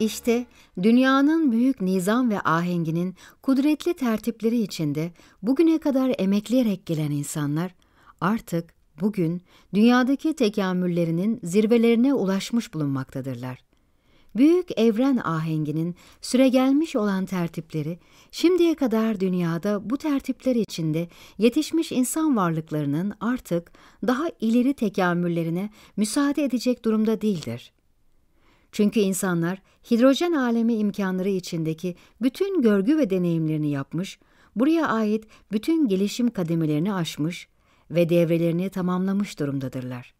İşte dünyanın büyük nizam ve ahenginin kudretli tertipleri içinde bugüne kadar emekleyerek gelen insanlar artık bugün dünyadaki tekamüllerinin zirvelerine ulaşmış bulunmaktadırlar. Büyük evren ahenginin süre gelmiş olan tertipleri, şimdiye kadar dünyada bu tertipler içinde yetişmiş insan varlıklarının artık daha ileri tekamüllerine müsaade edecek durumda değildir. Çünkü insanlar hidrojen alemi imkanları içindeki bütün görgü ve deneyimlerini yapmış, buraya ait bütün gelişim kademelerini aşmış ve devrelerini tamamlamış durumdadırlar.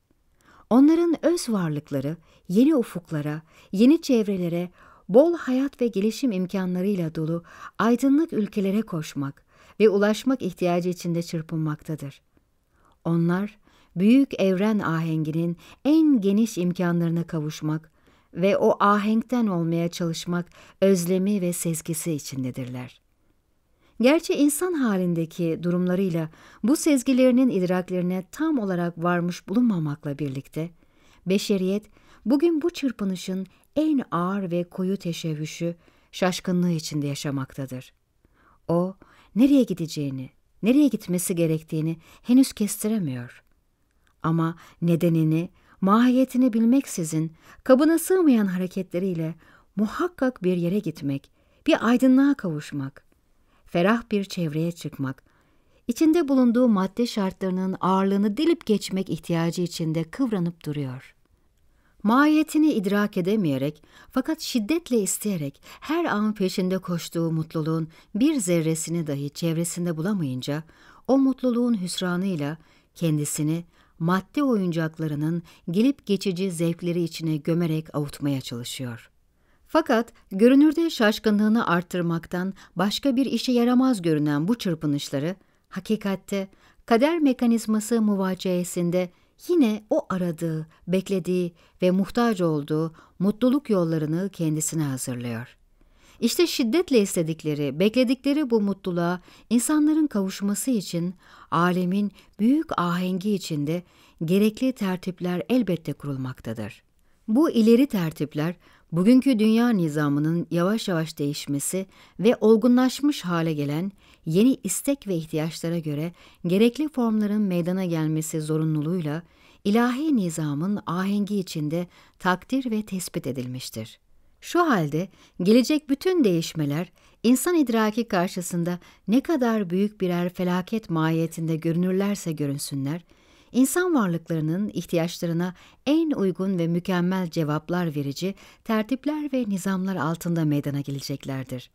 Onların öz varlıkları yeni ufuklara, yeni çevrelere, bol hayat ve gelişim imkanlarıyla dolu aydınlık ülkelere koşmak ve ulaşmak ihtiyacı içinde çırpınmaktadır. Onlar büyük evren ahenginin en geniş imkanlarına kavuşmak ve o ahenkten olmaya çalışmak özlemi ve sezgisi içindedirler. Gerçi insan halindeki durumlarıyla bu sezgilerinin idraklerine tam olarak varmış bulunmamakla birlikte, beşeriyet bugün bu çırpınışın en ağır ve koyu teşebbüsü şaşkınlığı içinde yaşamaktadır. O, nereye gideceğini, nereye gitmesi gerektiğini henüz kestiremiyor. Ama nedenini, mahiyetini bilmeksizin kabına sığmayan hareketleriyle muhakkak bir yere gitmek, bir aydınlığa kavuşmak, ferah bir çevreye çıkmak, içinde bulunduğu madde şartlarının ağırlığını delip geçmek ihtiyacı içinde kıvranıp duruyor. Mahiyetini idrak edemeyerek fakat şiddetle isteyerek her an peşinde koştuğu mutluluğun bir zerresini dahi çevresinde bulamayınca o mutluluğun hüsranıyla kendisini madde oyuncaklarının gelip geçici zevkleri içine gömerek avutmaya çalışıyor. Fakat görünürde şaşkınlığını arttırmaktan başka bir işe yaramaz görünen bu çırpınışları, hakikatte kader mekanizması muvaciyesinde yine o aradığı, beklediği ve muhtaç olduğu mutluluk yollarını kendisine hazırlıyor. İşte şiddetle istedikleri, bekledikleri bu mutluluğa insanların kavuşması için alemin büyük ahengi içinde gerekli tertipler elbette kurulmaktadır. Bu ileri tertipler bugünkü dünya nizamının yavaş yavaş değişmesi ve olgunlaşmış hale gelen yeni istek ve ihtiyaçlara göre gerekli formların meydana gelmesi zorunluluğuyla ilahi nizamın ahengi içinde takdir ve tespit edilmiştir. Şu halde gelecek bütün değişmeler insan idraki karşısında ne kadar büyük birer felaket mahiyetinde görünürlerse görünsünler, insan varlıklarının ihtiyaçlarına en uygun ve mükemmel cevaplar verici tertipler ve nizamlar altında meydana geleceklerdir.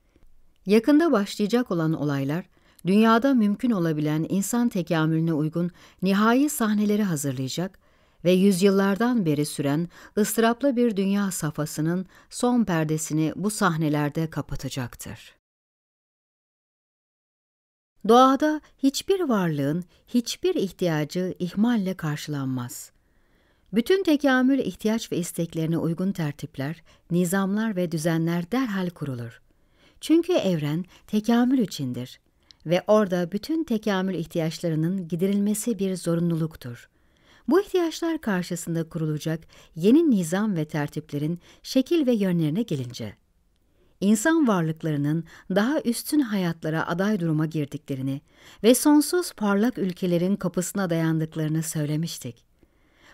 Yakında başlayacak olan olaylar, dünyada mümkün olabilen insan tekamülüne uygun nihai sahneleri hazırlayacak ve yüzyıllardan beri süren ıstıraplı bir dünya safhasının son perdesini bu sahnelerde kapatacaktır. Doğada hiçbir varlığın hiçbir ihtiyacı ihmalle karşılanmaz. Bütün tekamül ihtiyaç ve isteklerine uygun tertipler, nizamlar ve düzenler derhal kurulur. Çünkü evren tekamül içindir ve orada bütün tekamül ihtiyaçlarının giderilmesi bir zorunluluktur. Bu ihtiyaçlar karşısında kurulacak yeni nizam ve tertiplerin şekil ve yönlerine gelince, insan varlıklarının daha üstün hayatlara aday duruma girdiklerini ve sonsuz parlak ülkelerin kapısına dayandıklarını söylemiştik.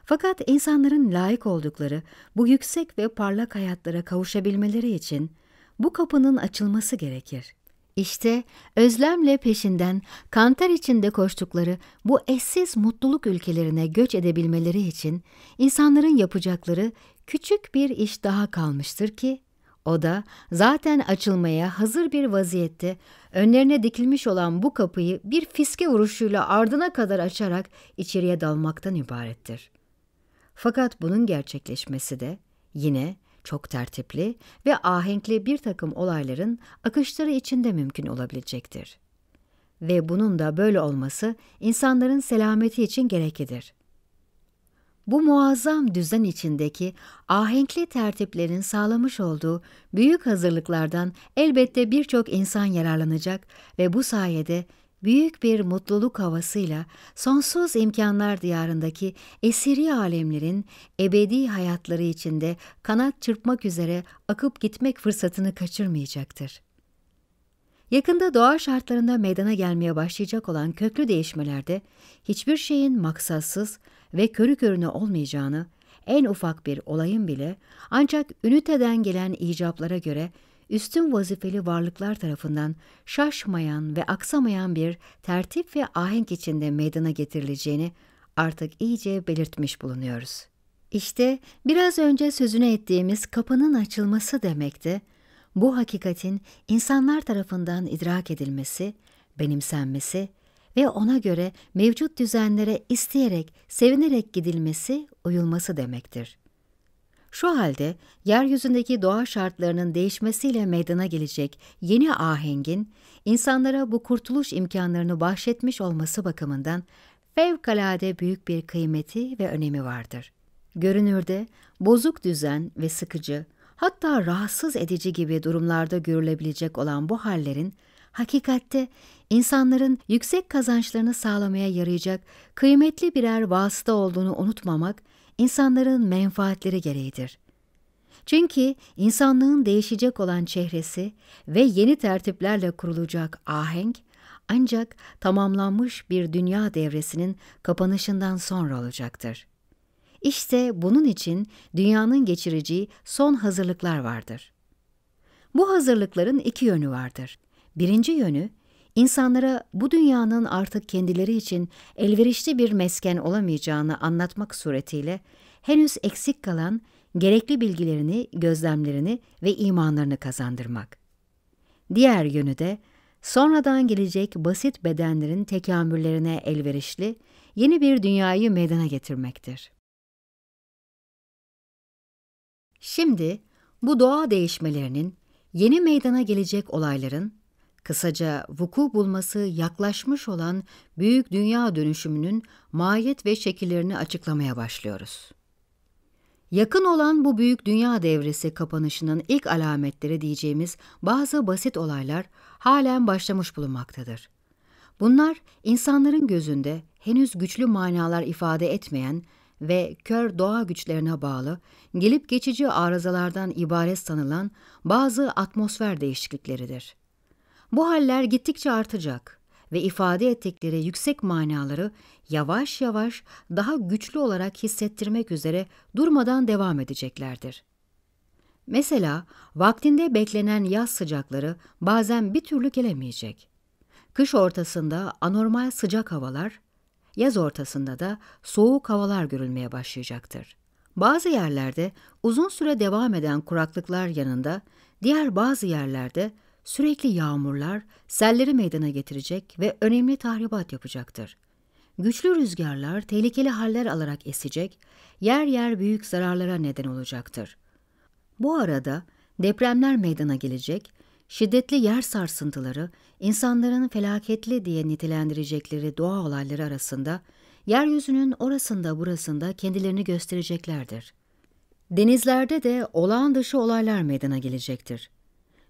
Fakat insanların layık oldukları bu yüksek ve parlak hayatlara kavuşabilmeleri için bu kapının açılması gerekir. İşte özlemle peşinden kantar içinde koştukları bu eşsiz mutluluk ülkelerine göç edebilmeleri için insanların yapacakları küçük bir iş daha kalmıştır ki o da zaten açılmaya hazır bir vaziyette önlerine dikilmiş olan bu kapıyı bir fiske vuruşuyla ardına kadar açarak içeriye dalmaktan ibarettir. Fakat bunun gerçekleşmesi de yine çok tertipli ve ahenkli bir takım olayların akışları içinde mümkün olabilecektir. Ve bunun da böyle olması insanların selameti için gereklidir. Bu muazzam düzen içindeki ahenkli tertiplerin sağlamış olduğu büyük hazırlıklardan elbette birçok insan yararlanacak ve bu sayede büyük bir mutluluk havasıyla sonsuz imkanlar diyarındaki esiri alemlerin ebedi hayatları içinde kanat çırpmak üzere akıp gitmek fırsatını kaçırmayacaktır. Yakında doğa şartlarında meydana gelmeye başlayacak olan köklü değişmelerde hiçbir şeyin maksatsız ve körü körüne olmayacağını, en ufak bir olayın bile ancak üniteden gelen icablara göre üstün vazifeli varlıklar tarafından şaşmayan ve aksamayan bir tertip ve ahenk içinde meydana getirileceğini artık iyice belirtmiş bulunuyoruz. İşte biraz önce sözüne ettiğimiz kapının açılması demekti. Bu hakikatin insanlar tarafından idrak edilmesi, benimsenmesi ve ona göre mevcut düzenlere isteyerek, sevinerek gidilmesi, uyulması demektir. Şu halde yeryüzündeki doğa şartlarının değişmesiyle meydana gelecek yeni ahengin insanlara bu kurtuluş imkanlarını bahşetmiş olması bakımından fevkalade büyük bir kıymeti ve önemi vardır. Görünürde bozuk düzen ve sıkıcı, hatta rahatsız edici gibi durumlarda görülebilecek olan bu hallerin hakikatte insanların yüksek kazançlarını sağlamaya yarayacak kıymetli birer vasıta olduğunu unutmamak insanların menfaatleri gereğidir. Çünkü insanlığın değişecek olan çehresi ve yeni tertiplerle kurulacak ahenk ancak tamamlanmış bir dünya devresinin kapanışından sonra olacaktır. İşte bunun için dünyanın geçireceği son hazırlıklar vardır. Bu hazırlıkların iki yönü vardır. Birinci yönü insanlara bu dünyanın artık kendileri için elverişli bir mesken olamayacağını anlatmak suretiyle henüz eksik kalan gerekli bilgilerini, gözlemlerini ve imanlarını kazandırmak. Diğer yönü de sonradan gelecek basit bedenlerin tekamüllerine elverişli yeni bir dünyayı meydana getirmektir. Şimdi bu doğa değişmelerinin, yeni meydana gelecek olayların Kısaca vuku bulması yaklaşmış olan büyük dünya dönüşümünün mahiyet ve şekillerini açıklamaya başlıyoruz. Yakın olan bu büyük dünya devresi kapanışının ilk alametleri diyeceğimiz bazı basit olaylar halen başlamış bulunmaktadır. Bunlar insanların gözünde henüz güçlü manalar ifade etmeyen ve kör doğa güçlerine bağlı, gelip geçici arızalardan ibaret sanılan bazı atmosfer değişiklikleridir. Bu haller gittikçe artacak ve ifade ettikleri yüksek manaları yavaş yavaş daha güçlü olarak hissettirmek üzere durmadan devam edeceklerdir. Mesela vaktinde beklenen yaz sıcakları bazen bir türlü gelemeyecek. Kış ortasında anormal sıcak havalar, yaz ortasında da soğuk havalar görülmeye başlayacaktır. Bazı yerlerde uzun süre devam eden kuraklıklar yanında diğer bazı yerlerde sürekli yağmurlar, selleri meydana getirecek ve önemli tahribat yapacaktır. Güçlü rüzgarlar tehlikeli haller alarak esecek, yer yer büyük zararlara neden olacaktır. Bu arada depremler meydana gelecek, şiddetli yer sarsıntıları, insanların felaketli diye nitelendirecekleri doğa olayları arasında, yeryüzünün orasında burasında kendilerini göstereceklerdir. Denizlerde de olağan dışı olaylar meydana gelecektir.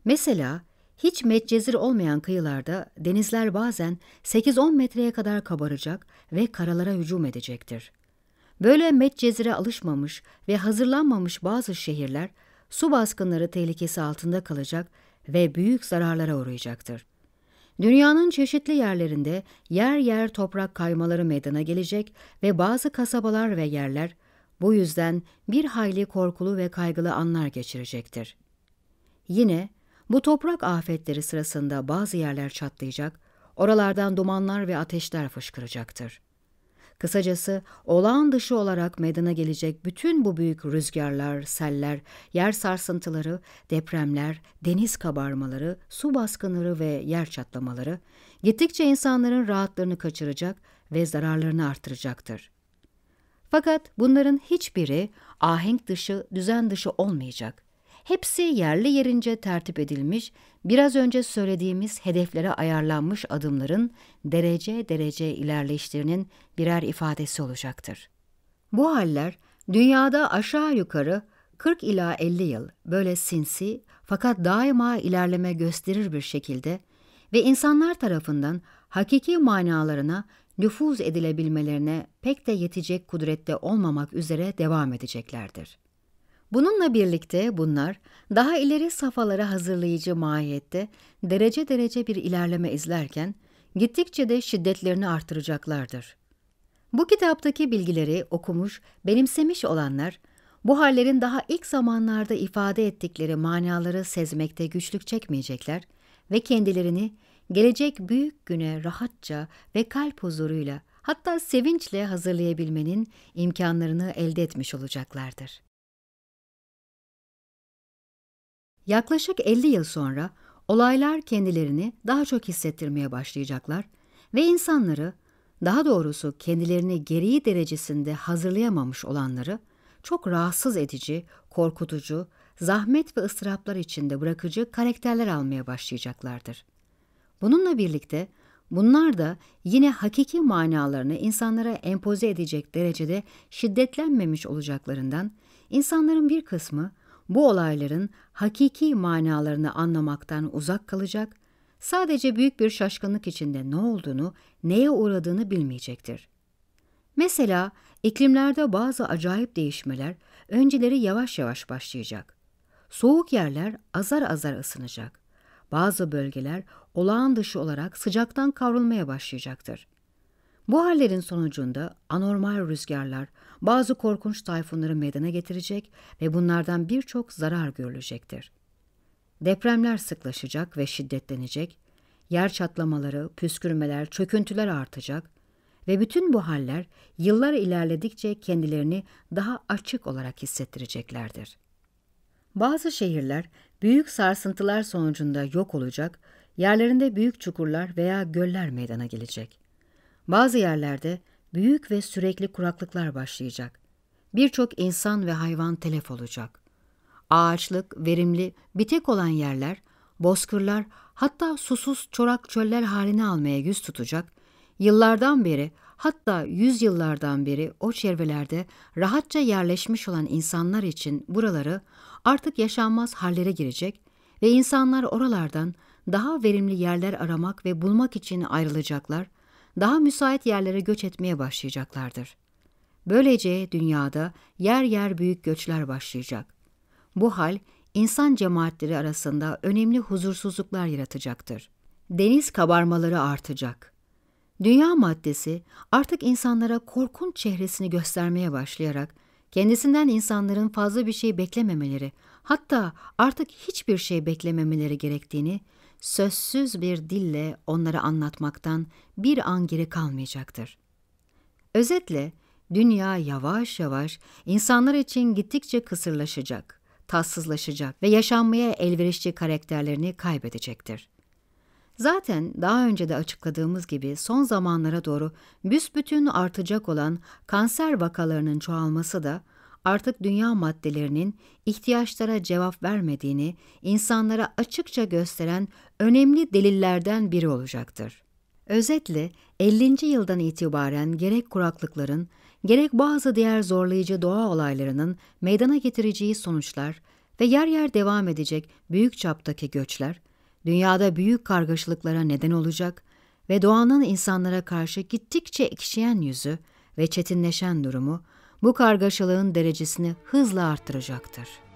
Mesela hiç medcezir olmayan kıyılarda denizler bazen 8-10 metreye kadar kabaracak ve karalara hücum edecektir. Böyle medcezire alışmamış ve hazırlanmamış bazı şehirler su baskınları tehlikesi altında kalacak ve büyük zararlara uğrayacaktır. Dünyanın çeşitli yerlerinde yer yer toprak kaymaları meydana gelecek ve bazı kasabalar ve yerler bu yüzden bir hayli korkulu ve kaygılı anlar geçirecektir. Yine bu toprak afetleri sırasında bazı yerler çatlayacak, oralardan dumanlar ve ateşler fışkıracaktır. Kısacası olağan dışı olarak meydana gelecek bütün bu büyük rüzgarlar, seller, yer sarsıntıları, depremler, deniz kabarmaları, su baskınları ve yer çatlamaları gittikçe insanların rahatlarını kaçıracak ve zararlarını artıracaktır. Fakat bunların hiçbiri ahenk dışı, düzen dışı olmayacak. Hepsi yerli yerince tertip edilmiş, biraz önce söylediğimiz hedeflere ayarlanmış adımların derece derece ilerleyişlerinin birer ifadesi olacaktır. Bu haller dünyada aşağı yukarı 40 ila 50 yıl böyle sinsi fakat daima ilerleme gösterir bir şekilde ve insanlar tarafından hakiki manalarına nüfuz edilebilmelerine pek de yetecek kudrette olmamak üzere devam edeceklerdir. Bununla birlikte bunlar daha ileri safhalara hazırlayıcı mahiyette derece derece bir ilerleme izlerken gittikçe de şiddetlerini artıracaklardır. Bu kitaptaki bilgileri okumuş, benimsemiş olanlar, bu hallerin daha ilk zamanlarda ifade ettikleri manaları sezmekte güçlük çekmeyecekler ve kendilerini gelecek büyük güne rahatça ve kalp huzuruyla hatta sevinçle hazırlayabilmenin imkanlarını elde etmiş olacaklardır. Yaklaşık 50 yıl sonra olaylar kendilerini daha çok hissettirmeye başlayacaklar ve insanları, daha doğrusu kendilerini gereği derecesinde hazırlayamamış olanları çok rahatsız edici, korkutucu, zahmet ve ıstıraplar içinde bırakıcı karakterler almaya başlayacaklardır. Bununla birlikte bunlar da yine hakiki manalarını insanlara empoze edecek derecede şiddetlenmemiş olacaklarından insanların bir kısmı bu olayların hakiki manalarını anlamaktan uzak kalacak, sadece büyük bir şaşkınlık içinde ne olduğunu, neye uğradığını bilmeyecektir. Mesela iklimlerde bazı acayip değişmeler önceleri yavaş yavaş başlayacak. Soğuk yerler azar azar ısınacak. Bazı bölgeler olağan dışı olarak sıcaktan kavrulmaya başlayacaktır. Bu hallerin sonucunda anormal rüzgarlar bazı korkunç tayfunları meydana getirecek ve bunlardan birçok zarar görülecektir. Depremler sıklaşacak ve şiddetlenecek, yer çatlamaları, püskürmeler, çöküntüler artacak ve bütün bu haller yıllar ilerledikçe kendilerini daha açık olarak hissettireceklerdir. Bazı şehirler büyük sarsıntılar sonucunda yok olacak, yerlerinde büyük çukurlar veya göller meydana gelecek. Bazı yerlerde büyük ve sürekli kuraklıklar başlayacak. Birçok insan ve hayvan telef olacak. Ağaçlık, verimli, bitek olan yerler, bozkırlar hatta susuz çorak çöller halini almaya yüz tutacak, yıllardan beri hatta yüzyıllardan beri o çevrelerde rahatça yerleşmiş olan insanlar için buraları artık yaşanmaz hallere girecek ve insanlar oralardan daha verimli yerler aramak ve bulmak için ayrılacaklar daha müsait yerlere göç etmeye başlayacaklardır. Böylece dünyada yer yer büyük göçler başlayacak. Bu hal insan cemaatleri arasında önemli huzursuzluklar yaratacaktır. Deniz kabarmaları artacak. Dünya maddesi artık insanlara korkunç çehresini göstermeye başlayarak kendisinden insanların fazla bir şey beklememeleri, hatta artık hiçbir şey beklememeleri gerektiğini sözsüz bir dille onları anlatmaktan bir an geri kalmayacaktır. Özetle dünya yavaş yavaş insanlar için gittikçe kısırlaşacak, tatsızlaşacak ve yaşanmaya elverişli karakterlerini kaybedecektir. Zaten daha önce de açıkladığımız gibi son zamanlara doğru büsbütün artacak olan kanser vakalarının çoğalması da artık dünya maddelerinin ihtiyaçlara cevap vermediğini insanlara açıkça gösteren önemli delillerden biri olacaktır. Özetle 50. yıldan itibaren gerek kuraklıkların, gerek bazı diğer zorlayıcı doğa olaylarının meydana getireceği sonuçlar ve yer yer devam edecek büyük çaptaki göçler, dünyada büyük kargaşalıklara neden olacak ve doğanın insanlara karşı gittikçe ekşiyen yüzü ve çetinleşen durumu, bu kargaşalığın derecesini hızla arttıracaktır.''